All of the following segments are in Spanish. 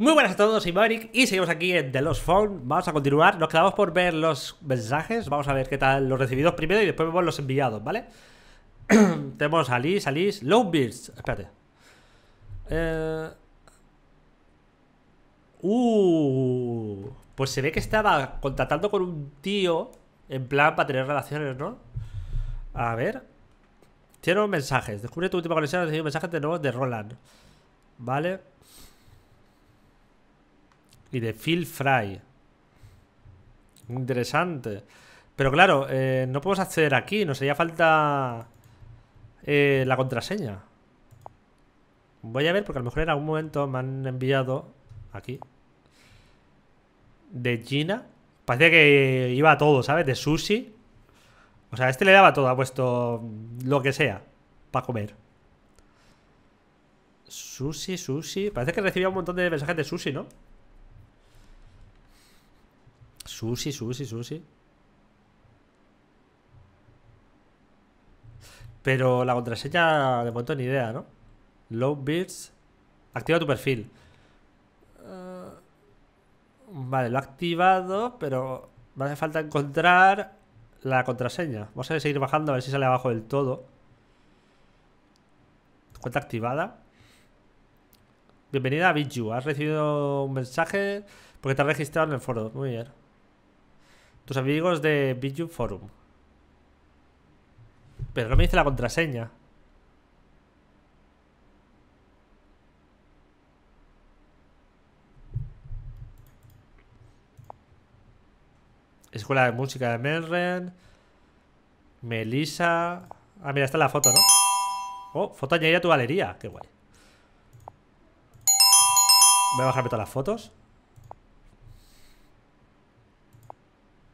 Muy buenas a todos, soy Maverick y seguimos aquí en The Lost Phone. Vamos a continuar, nos quedamos por ver los mensajes, vamos a ver qué tal los recibidos primero y después vemos los enviados, ¿vale? Tenemos a Liz, a Liz, espérate. Eh... Uh, pues se ve que estaba contratando con un tío en plan para tener relaciones, ¿no? A ver. Tiene mensajes. Descubre tu última conexión. Recibido mensajes de nuevo de Roland. Vale y de Phil Fry. Interesante. Pero claro, eh, no podemos acceder aquí, nos haría falta eh, la contraseña. Voy a ver, porque a lo mejor en algún momento me han enviado aquí. De Gina. Parece que iba a todo, ¿sabes? De sushi. O sea, este le daba todo, ha puesto lo que sea para comer. Sushi, sushi. Parece que recibía un montón de mensajes de sushi, ¿no? Susi, Susi, Susi Pero la contraseña de momento ni idea, ¿no? Low bits Activa tu perfil. Eh, vale, lo he activado, pero me hace falta encontrar la contraseña. Vamos a seguir bajando a ver si sale abajo del todo. Cuenta activada. Bienvenida a Biju. Has recibido un mensaje porque te has registrado en el foro. Muy bien. Tus amigos de Biju Forum. Pero no me dice la contraseña. Escuela de Música de Melren. Melissa. Ah, mira, está la foto, ¿no? Oh, foto añadida a tu galería. Qué guay. Voy a bajarme todas las fotos.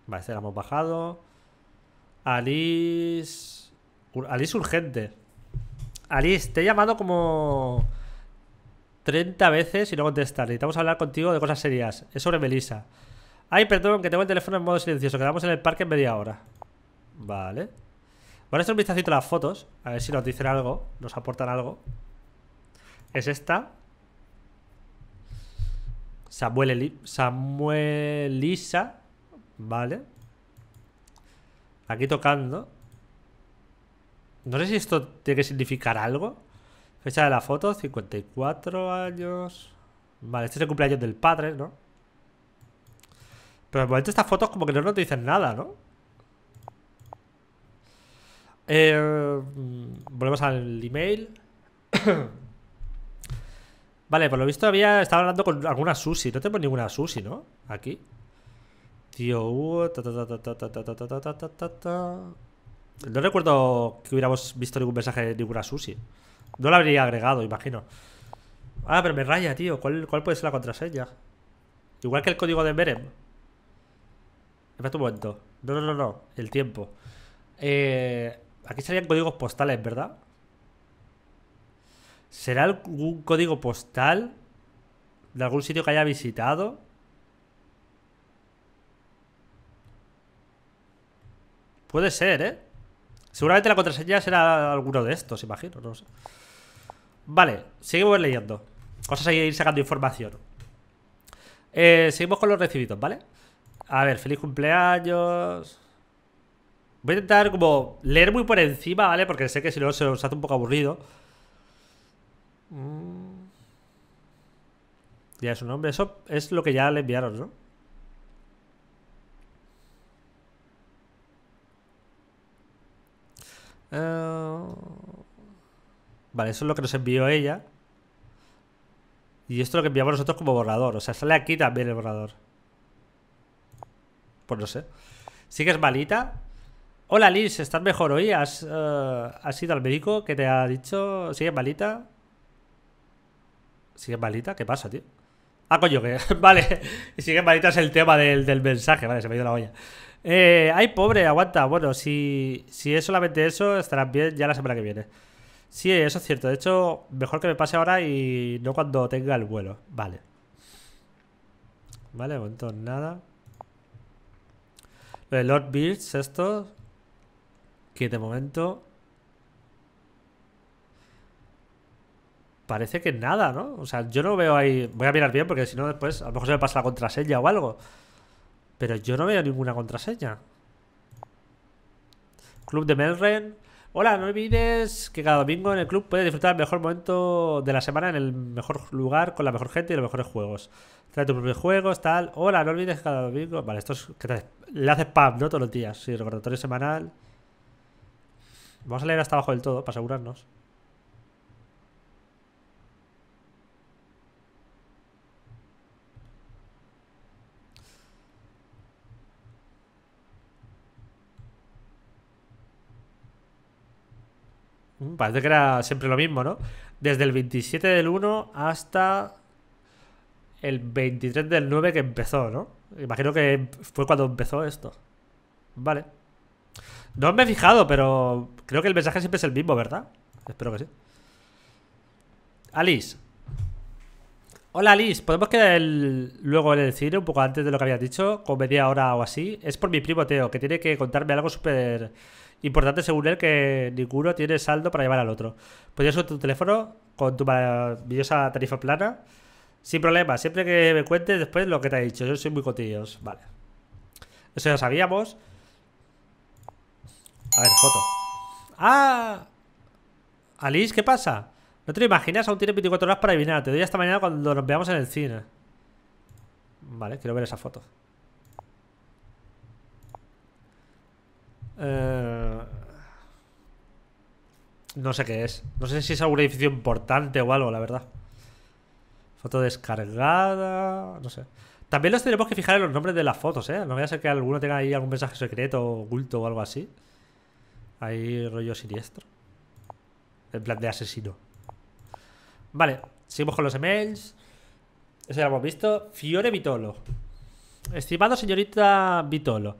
Vale, este la hemos bajado. Alice. Alice urgente. Alice, te he llamado como 30 veces y no contestas. Necesitamos hablar contigo de cosas serias. Es sobre Melissa. Ay, perdón, que tengo el teléfono en modo silencioso. Quedamos en el parque en media hora. Vale. Bueno, esto es un vistacito a las fotos. A ver si nos dicen algo, nos aportan algo. Es esta. Samuel, Samuel Lisa. Vale. Aquí tocando. No sé si esto tiene que significar algo. Fecha de la foto, 54 años. Vale, este es el cumpleaños del padre, ¿no? Pero de momento estas fotos como que no te dicen nada, ¿no? Eh, mm, volvemos al email. vale, por lo visto había estaba hablando con alguna sushi. No tengo ninguna sushi, ¿no? Aquí. Tío No recuerdo que hubiéramos visto ningún mensaje de ninguna sushi. No lo habría agregado, imagino. Ah, pero me raya, tío. ¿Cuál, puede ser la contraseña? Igual que el código de Merem. Espera un momento. No, no, no, no. El tiempo. aquí serían códigos postales, ¿verdad? ¿Será algún código postal de algún sitio que haya visitado? Puede ser, ¿eh? Seguramente la contraseña será alguno de estos, imagino, no sé. Vale, seguimos leyendo. Vamos a seguir sacando información. Eh, seguimos con los recibidos, ¿vale? A ver, feliz cumpleaños. Voy a intentar como leer muy por encima, ¿vale? Porque sé que si no se os hace un poco aburrido. Mm. Ya, es un nombre, eso es lo que ya le enviaron, ¿no? Eh, vale, eso es lo que nos envió ella. Y esto es lo que enviamos nosotros como borrador. O sea, sale aquí también el borrador. Pues no sé. ¿Sigues malita? Hola Liz, ¿estás mejor hoy? ¿Has, eh, ido al médico que te ha dicho? ¿Sigues malita? ¿Sigues malita? ¿Qué pasa, tío? Ah, coño, que. vale. Y sigues malita es el tema del, del mensaje. Vale, se me ha ido la olla. Eh, ay, pobre, aguanta. Bueno, si, es solamente eso, estarás bien ya la semana que viene. Sí, eso es cierto. De hecho, mejor que me pase ahora y no cuando tenga el vuelo. Vale. Vale, momento nada. Lo de Lord Beards, esto. Que de momento. Parece que nada, ¿no? O sea, yo no veo ahí. Voy a mirar bien porque si no, después a lo mejor se me pasa la contraseña o algo. Pero yo no veo ninguna contraseña. Club de Melren. Hola, no olvides que cada domingo en el club puedes disfrutar el mejor momento de la semana en el mejor lugar, con la mejor gente y los mejores juegos. Trae tus propios juegos, tal. Hola, no olvides que cada domingo. Vale, esto es que le haces pub, ¿no? Todos los días. Sí, recordatorio semanal. Vamos a leer hasta abajo del todo para asegurarnos. Parece que era siempre lo mismo, ¿no? Desde el 27 del 1 hasta el 23 del 9 que empezó, ¿no? Imagino que fue cuando empezó esto. Vale. No me he fijado, pero creo que el mensaje siempre es el mismo, ¿verdad? Espero que sí. Alice. Hola Alice, ¿podemos quedar luego en el cine un poco antes de lo que había dicho? Con media hora o así. Es por mi primo Teo, que tiene que contarme algo súper Importante él, que ninguno tiene saldo para llevar al otro. Podrías pues eso tu teléfono con tu maravillosa tarifa plana. Sin problema, siempre que me cuentes después lo que te ha dicho. Yo soy muy cotillos. Vale. Eso ya sabíamos. A ver, foto. ¡Ah! Alice, ¿qué pasa? No te lo imaginas, aún tienes 24 horas para adivinar. Te doy hasta mañana cuando nos veamos en el cine. Vale, quiero ver esa foto. Eh, no sé qué es. No sé si es algún edificio importante o algo, la verdad. Foto descargada. No sé. También los tenemos que fijar en los nombres de las fotos, ¿eh? No voy a ser que alguno tenga ahí algún mensaje secreto, O oculto o algo así. Ahí rollo siniestro. En plan de asesino. Vale, seguimos con los emails. Eso ya lo hemos visto. Fiore Vitolo. Estimado señorita Vitolo,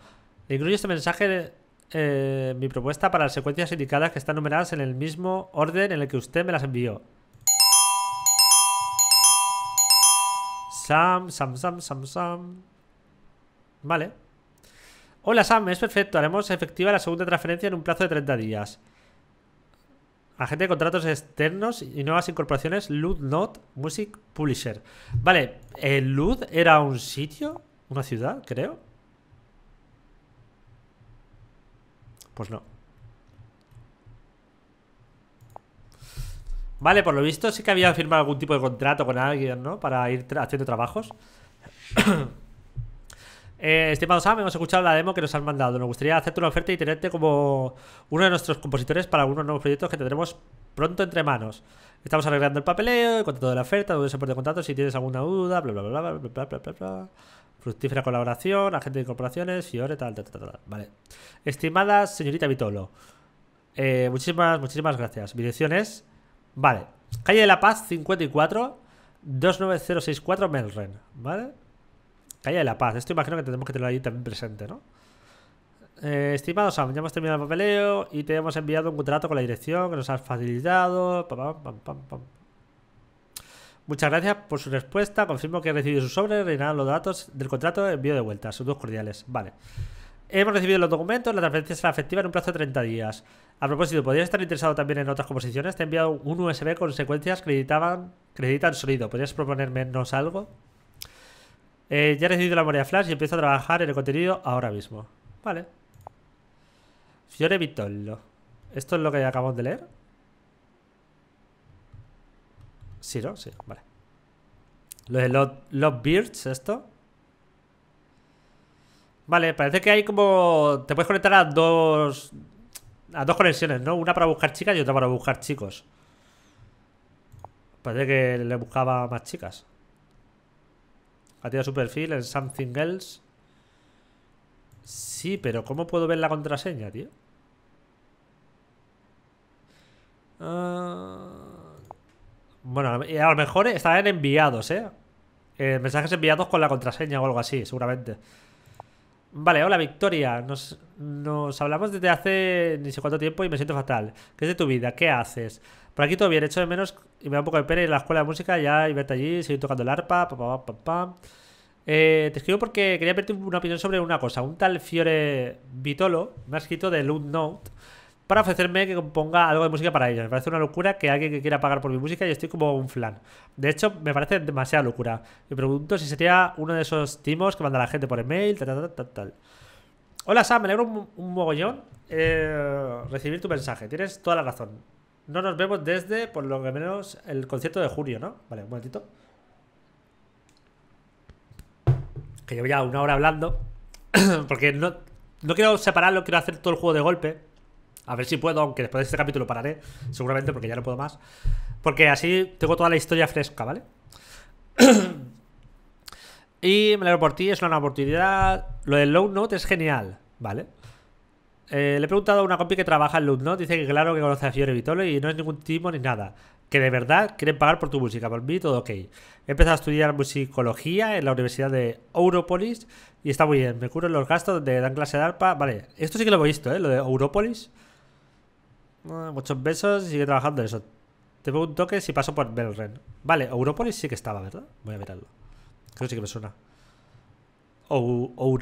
le incluyo este mensaje de eh, mi propuesta para las secuencias indicadas que están numeradas en el mismo orden en el que usted me las envió. Sam, Sam, Sam, Sam, Sam. Vale. Hola Sam, es perfecto. Haremos efectiva la segunda transferencia en un plazo de 30 días. Agente de contratos externos y nuevas incorporaciones, Lud Not Music Publisher. Vale, el eh, Lud era un sitio, una ciudad, creo. Pues no. Vale, por lo visto sí que había firmado algún tipo de contrato con alguien, ¿no? Para ir haciendo trabajos. eh, estimado Sam, hemos escuchado la demo que nos han mandado. Nos gustaría hacerte una oferta y tenerte como uno de nuestros compositores para algunos nuevos proyectos que tendremos pronto entre manos. Estamos arreglando el papeleo, el contrato de la oferta, donde se de contrato si tienes alguna duda, bla, bla, bla, bla, bla, bla, bla, bla. Fructífera colaboración, agente de corporaciones, Fiore, tal, tal, tal, tal. Vale. Estimada señorita Vitolo, eh, muchísimas, muchísimas gracias. Mi dirección es. Vale. Calle de la Paz 54 29064 Melren. ¿Vale? Calle de la Paz. Esto imagino que tenemos que tenerlo ahí también presente, ¿no? Eh, estimado Sam, ya hemos terminado el papeleo y te hemos enviado un contrato con la dirección que nos has facilitado. Pam, pam, pam, pam. Muchas gracias por su respuesta. Confirmo que he recibido su sobre, rellenado los datos del contrato, envío de vuelta. Saludos cordiales. Vale. Hemos recibido los documentos, la transferencia será efectiva en un plazo de 30 días. A propósito, ¿podrías estar interesado también en otras composiciones? Te he enviado un USB con secuencias que editaban, editan sonido. ¿Podrías proponerme algo? Eh, ya he recibido la memoria flash y empiezo a trabajar en el contenido ahora mismo. Vale. Fiore Vitollo. ¿Esto es lo que acabamos de leer? Sí, ¿no? Sí, vale. Lo de Love Birds, esto. Vale, parece que hay como... Te puedes conectar a dos... A dos conexiones, ¿no? Una para buscar chicas y otra para buscar chicos. Parece que le buscaba más chicas. tirado su perfil en Something Else. Sí, pero ¿cómo puedo ver la contraseña, tío? Bueno, a lo mejor estaban enviados, ¿eh? ¿eh? Mensajes enviados con la contraseña o algo así, seguramente. Vale, hola Victoria. Nos, nos, hablamos desde hace ni sé cuánto tiempo y me siento fatal. ¿Qué es de tu vida? ¿Qué haces? Por aquí todo bien, hecho de menos y me da un poco de pena ir a la escuela de música ya y verte allí, seguir tocando el arpa, pa, pa, pa, eh, te escribo porque quería pedirte una opinión sobre una cosa. Un tal Fiore Vitolo me ha escrito de Loot Note para ofrecerme que componga algo de música para ellos. Me parece una locura que alguien que quiera pagar por mi música y estoy como un flan. De hecho, me parece demasiada locura. Me pregunto si sería uno de esos timos que manda la gente por email, tal, Hola Sam, me alegro un, mogollón eh, recibir tu mensaje. Tienes toda la razón. No nos vemos desde, por lo menos, el concierto de junio, ¿no? Vale, un momentito. Que llevo ya una hora hablando. porque no, no quiero separarlo, quiero hacer todo el juego de golpe. A ver si puedo, aunque después de este capítulo pararé, seguramente porque ya no puedo más. Porque así tengo toda la historia fresca, ¿vale? y me alegro por ti, es una oportunidad. Lo del Low Note es genial, ¿vale? Eh, le he preguntado a una copia que trabaja en Low Note, dice que claro que conoce a Fiore Vitolo y no es ningún timo ni nada. Que de verdad quieren pagar por tu música, por mí todo ok. He empezado a estudiar musicología en la Universidad de Europolis y está muy bien. Me curo los gastos de dan clase de arpa. Vale, esto sí que lo he visto, ¿eh? Lo de Europolis muchos besos y sigue trabajando eso. Te pregunto un toque si paso por Belren. Vale, Europolis sí que estaba, ¿verdad? Voy a mirarlo. Creo que sí que me suena. O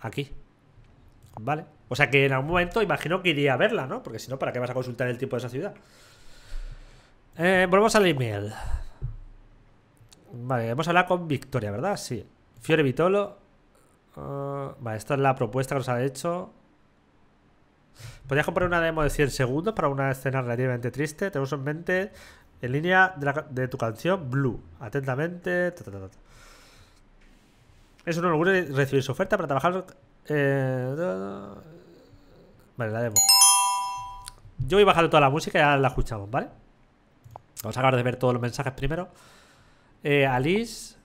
Aquí. Vale. O sea que en algún momento imagino que iría a verla, ¿no? Porque si no, ¿para qué vas a consultar el tipo de esa ciudad? Eh, volvemos al email. Vale, hemos hablado con Victoria, ¿verdad? Sí. Fiore Vitolo. Ah, vale, esta es la propuesta que nos ha hecho. Podrías comprar una demo de 100 segundos para una escena relativamente triste. Tenemos en mente en línea de, tu canción Blue. Atentamente. es un orgullo recibir su oferta para trabajar. Eh, vale, la demo. Yo voy bajando toda la música y ya la escuchamos, ¿vale? Vamos a acabar de ver todos los mensajes primero. Eh, Alice.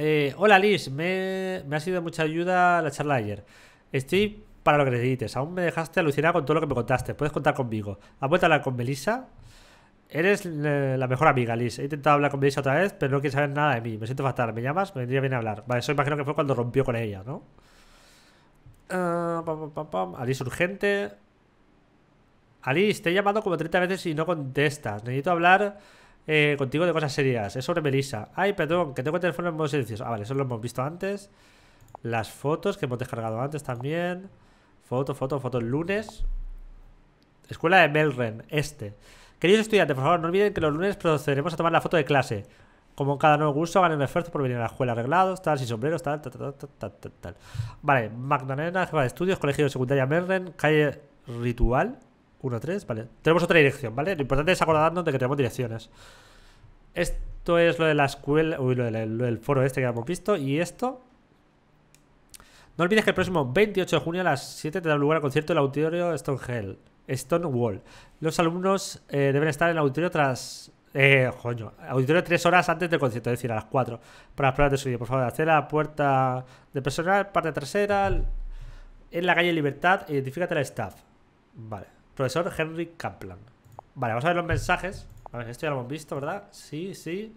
Eh, hola Alice, me, ha sido mucha ayuda la charla de ayer. Estoy para lo que necesites. Aún me dejaste alucinar con todo lo que me contaste. Puedes contar conmigo. ¿Has vuelto a hablar con Melissa? Eres eh, la mejor amiga, Liz. He intentado hablar con Melissa otra vez, pero no quiere saber nada de mí. Me siento fatal. ¿Me llamas? Me vendría bien a hablar. Vale, eso imagino que fue cuando rompió con ella, ¿no? Ah, Alice urgente. Alice, te he llamado como 30 veces y no contestas. Necesito hablar eh, contigo de cosas serias. Es sobre Melissa. Ay, perdón, que tengo el teléfono en modo silencioso. Ah, vale, eso lo hemos visto antes. Las fotos que hemos descargado antes también. Foto, foto, foto. lunes. Escuela de Melren, este. Queridos estudiantes, por favor, no olviden que los lunes procederemos a tomar la foto de clase. Como cada nuevo curso, hagan un esfuerzo por venir a la escuela arreglados, tal, sin sombreros, tal, tal, tal, tal, tal, tal. Vale, Magdalena, jefa de estudios, colegio de secundaria Melren, calle Ritual, 1-3, vale. Tenemos otra dirección, ¿vale? Lo importante es acordarnos de que tenemos direcciones. Esto es lo de la escuela, uy, lo, del foro este que hemos visto, y esto no olvides que el próximo 28 de junio a las 7 tendrá lugar el concierto del auditorio Stonehenge. Stonewall. Los alumnos eh, deben estar en el auditorio tras. Eh, auditorio tres horas antes del concierto, es decir, a las 4 para las pruebas de Por favor, hacer la puerta de personal, parte trasera, en la calle Libertad, identifícate la staff. Vale, profesor Henry Kaplan. Vale, vamos a ver los mensajes. A ver, esto ya lo hemos visto, ¿verdad? Sí, sí.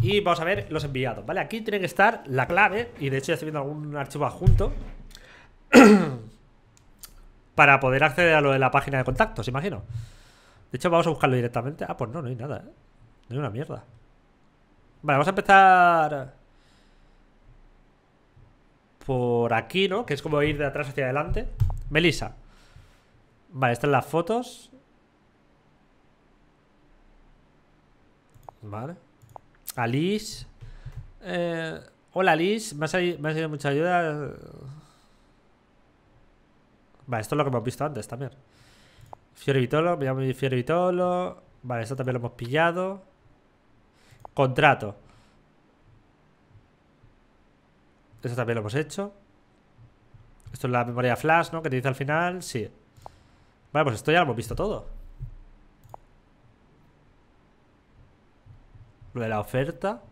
Y vamos a ver los enviados, ¿vale? Aquí tiene que estar la clave, y de hecho ya estoy viendo algún archivo adjunto, para poder acceder a lo de la página de contactos, imagino. De hecho, vamos a buscarlo directamente. Ah, pues no, no hay nada, ¿eh? No hay una mierda. Vale, vamos a empezar por aquí, ¿no? Que es como ir de atrás hacia adelante. Melissa. Vale, están las fotos. Vale. Alice. Eh, hola Alice, ¿Me has, me has, sido mucha ayuda. Vale, esto es lo que hemos visto antes también. Fiore Vitolo, me llamo Vale, esto también lo hemos pillado. Contrato. Esto también lo hemos hecho. Esto es la memoria flash, ¿no? Que te dice al final. Sí. Vale, pues esto ya lo hemos visto todo. Lo de la oferta.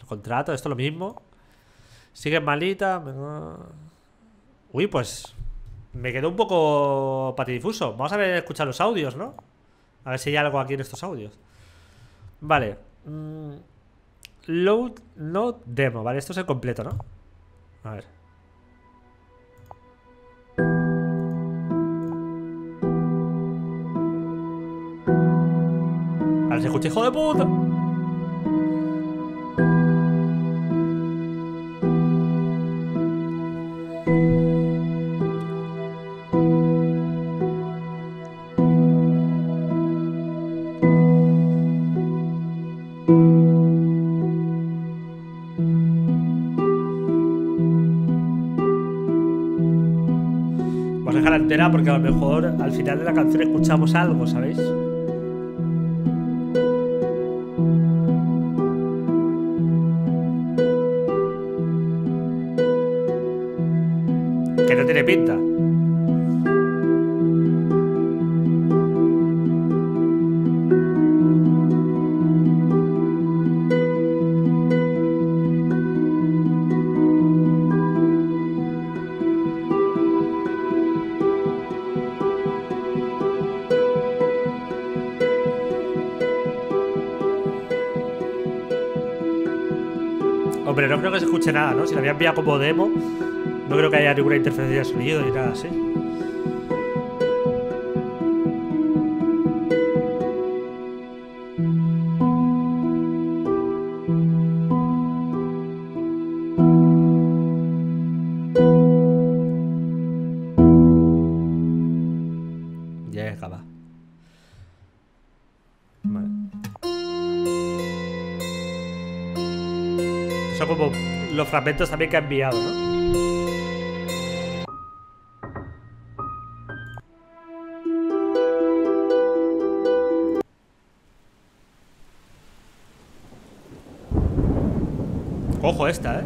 El contrato, esto es lo mismo. Sigue malita. Uy, pues. Me quedo un poco patidifuso. Vamos a ver, escuchar los audios, ¿no? A ver si hay algo aquí en estos audios. Vale. Mm, load no demo, ¿vale? Esto es el completo, ¿no? A ver. ver se escucha, hijo de puta. porque a lo mejor al final de la canción escuchamos algo, ¿sabéis? pero no creo que se escuche nada, ¿no? Si la había enviado como demo, no creo que haya ninguna interferencia de sonido ni nada así. fragmentos también que ha enviado, ¿no? Ojo esta, ¿eh?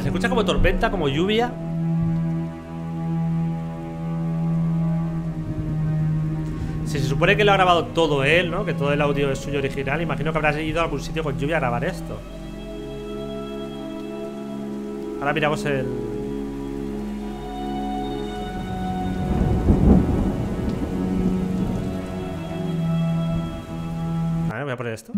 se escucha como tormenta, como lluvia. Si se supone que lo ha grabado todo él, ¿no? Que todo el audio es suyo original, imagino que habrás ido a algún sitio con lluvia a grabar esto. Ahora miramos el... A ver, voy a poner esto.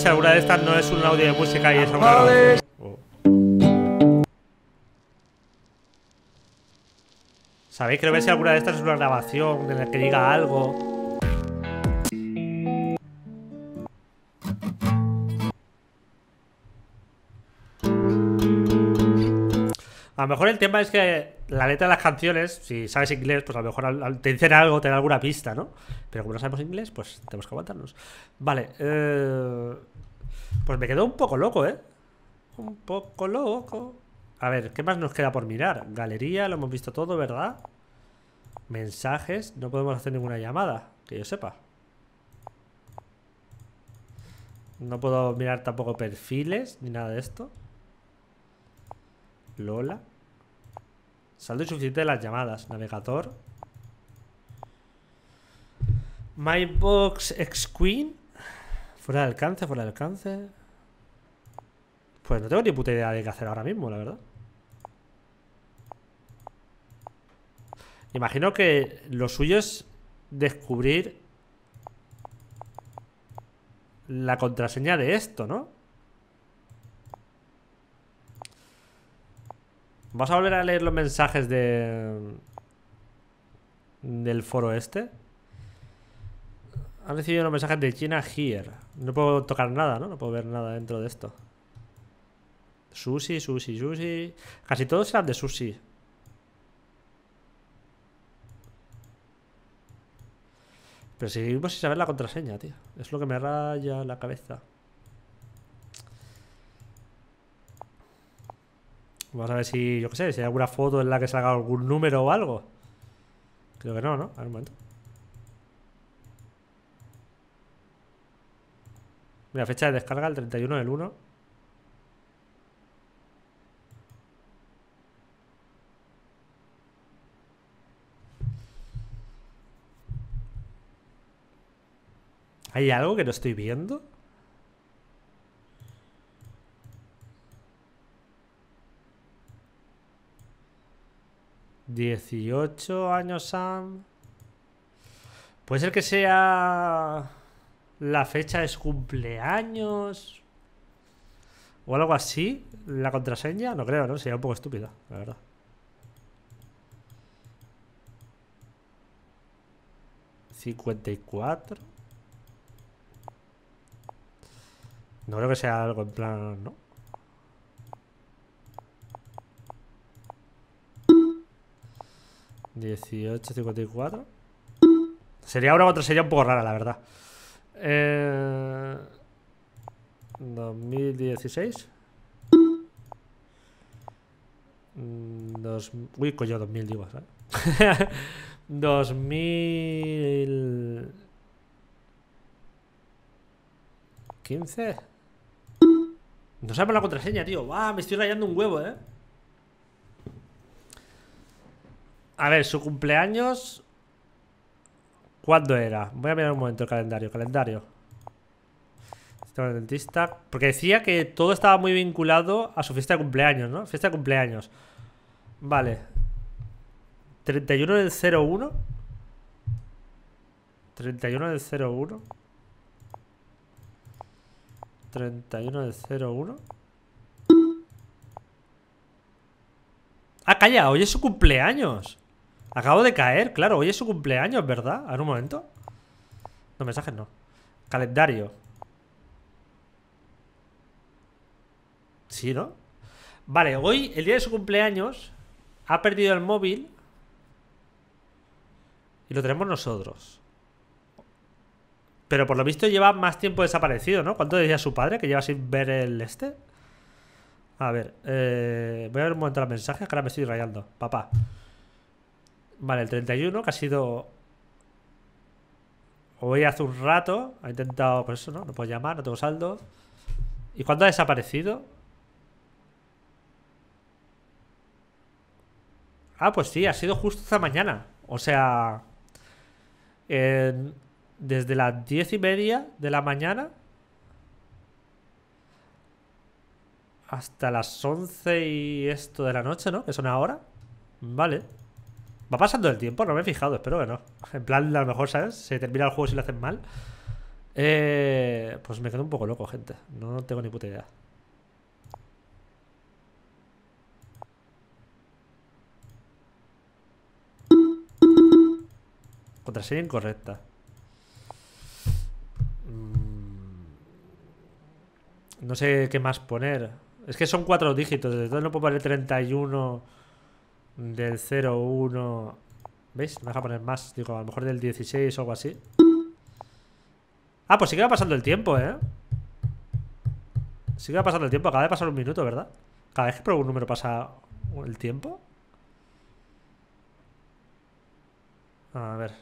si alguna de estas no es un audio de música y es una grabación. Oh. ¿Sabéis? creo ver si alguna de estas es una grabación en la que diga algo. A lo mejor el tema es que la letra de las canciones, si sabes inglés, pues a lo mejor te dicen algo, te dan alguna pista, ¿no? Pero como no sabemos inglés, pues tenemos que aguantarnos. Vale, eh, pues me quedo un poco loco, ¿eh? Un poco loco. A ver, ¿qué más nos queda por mirar? Galería, lo hemos visto todo, ¿verdad? Mensajes, no podemos hacer ninguna llamada, que yo sepa. No puedo mirar tampoco perfiles ni nada de esto. Lola. Saldo insuficiente de las llamadas. Navegador. Mybox ex Queen. Fuera de alcance, fuera de alcance. Pues no tengo ni puta idea de qué hacer ahora mismo, la verdad. Imagino que lo suyo es descubrir la contraseña de esto, ¿no? Vas a volver a leer los mensajes de. del foro este. Han recibido los mensajes de China Here. No puedo tocar nada, ¿no? No puedo ver nada dentro de esto. Sushi, sushi, sushi. Casi todos eran de sushi. Pero seguimos sin saber la contraseña, tío. Es lo que me raya la cabeza. Vamos a ver si, yo qué sé, si hay alguna foto en la que salga algún número o algo. Creo que no, ¿no? A ver un momento. Mira, fecha de descarga el 31 del 1. ¿Hay algo que no estoy viendo? 18 años, Sam. Puede ser que sea la fecha de cumpleaños o algo así. La contraseña, no creo, ¿no? Sería un poco estúpida, la verdad. ¿54? No creo que sea algo en plan, ¿no? 18.54. Sería una contraseña un poco rara, la verdad. 2016. Eh, mm, uy, coño, 2000 digo, ¿sabes? 2015. No sabemos la contraseña, tío. va Me estoy rayando un huevo, eh. A ver, su cumpleaños. ¿Cuándo era? Voy a mirar un momento el calendario. Calendario. Sistema de dentista. Porque decía que todo estaba muy vinculado a su fiesta de cumpleaños, ¿no? Fiesta de cumpleaños. Vale. 31 del 01. 31 del 01. 31 del 01. Ah, calla, hoy es su cumpleaños. Acabo de caer, claro, hoy es su cumpleaños, ¿verdad? A un momento. No, mensajes no. Calendario. Sí, ¿no? Vale, hoy, el día de su cumpleaños, ha perdido el móvil. Y lo tenemos nosotros. Pero por lo visto lleva más tiempo desaparecido, ¿no? ¿Cuánto decía su padre que lleva sin ver el este? A ver, eh, voy a ver un momento los mensajes, que ahora me estoy rayando. Papá. Vale, el 31, que ha sido. Hoy hace un rato. Ha intentado. pues eso, ¿no? No puedo llamar, no tengo saldo. ¿Y cuándo ha desaparecido? Ah, pues sí, ha sido justo esta mañana. O sea. desde las diez y media de la mañana. Hasta las once y esto de la noche, ¿no? Que son ahora. Vale. Va pasando el tiempo, no me he fijado, espero que no. En plan, a lo mejor, ¿sabes? Se termina el juego si lo hacen mal. Eh, pues me quedo un poco loco, gente. No, tengo ni puta idea. Contraseña incorrecta. Mm. No sé qué más poner. Es que son cuatro dígitos, entonces no puedo poner 31 del 1... ¿Veis? Me deja poner más. Digo, a lo mejor del 16 o algo así. Ah, pues sigue pasando el tiempo, ¿eh? Sigue va pasando el tiempo. Acaba de pasar un minuto, ¿verdad? Cada vez que pruebo un número pasa el tiempo. A ver.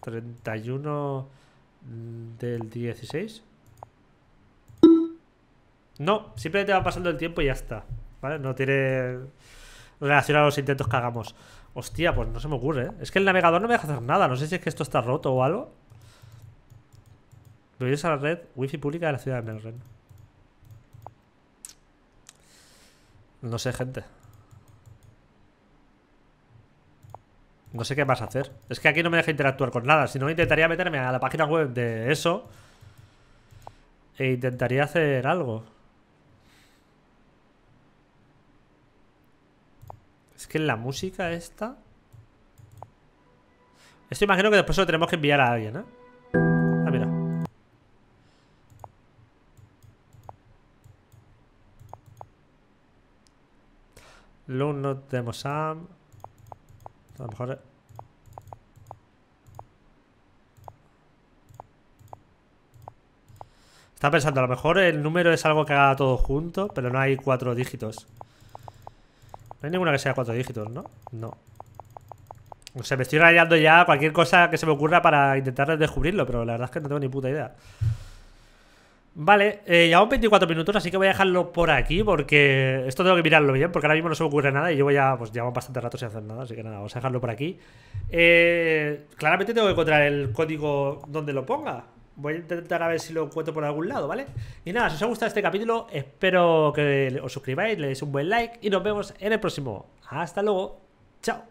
31 del 16. No, siempre te va pasando el tiempo y ya está. No tiene relación a los intentos que hagamos. Hostia, pues no se me ocurre. ¿eh? Es que el navegador no me deja hacer nada. No sé si es que esto está roto o algo. Voy a la red wifi pública de la ciudad de Melren. No sé, gente. No sé qué vas a hacer. Es que aquí no me deja interactuar con nada. Si no, intentaría meterme a la página web de eso. E intentaría hacer algo. Es que la música esta... Esto imagino que después lo tenemos que enviar a alguien, ¿eh? Ah, mira. Lo A lo mejor... Está pensando, a lo mejor el número es algo que haga todo junto, pero no hay cuatro dígitos. No hay ninguna que sea cuatro dígitos, ¿no? No. O sea, me estoy rayando ya cualquier cosa que se me ocurra para intentar descubrirlo, pero la verdad es que no tengo ni puta idea. Vale, eh, llevamos 24 minutos, así que voy a dejarlo por aquí porque esto tengo que mirarlo bien, porque ahora mismo no se me ocurre nada y yo voy a, pues llevamos bastante rato sin hacer nada, así que nada, vamos a dejarlo por aquí. Eh, claramente tengo que encontrar el código donde lo ponga, Voy a intentar a ver si lo encuentro por algún lado, ¿vale? Y nada, si os ha gustado este capítulo, espero que os suscribáis, le deis un buen like y nos vemos en el próximo. Hasta luego, chao.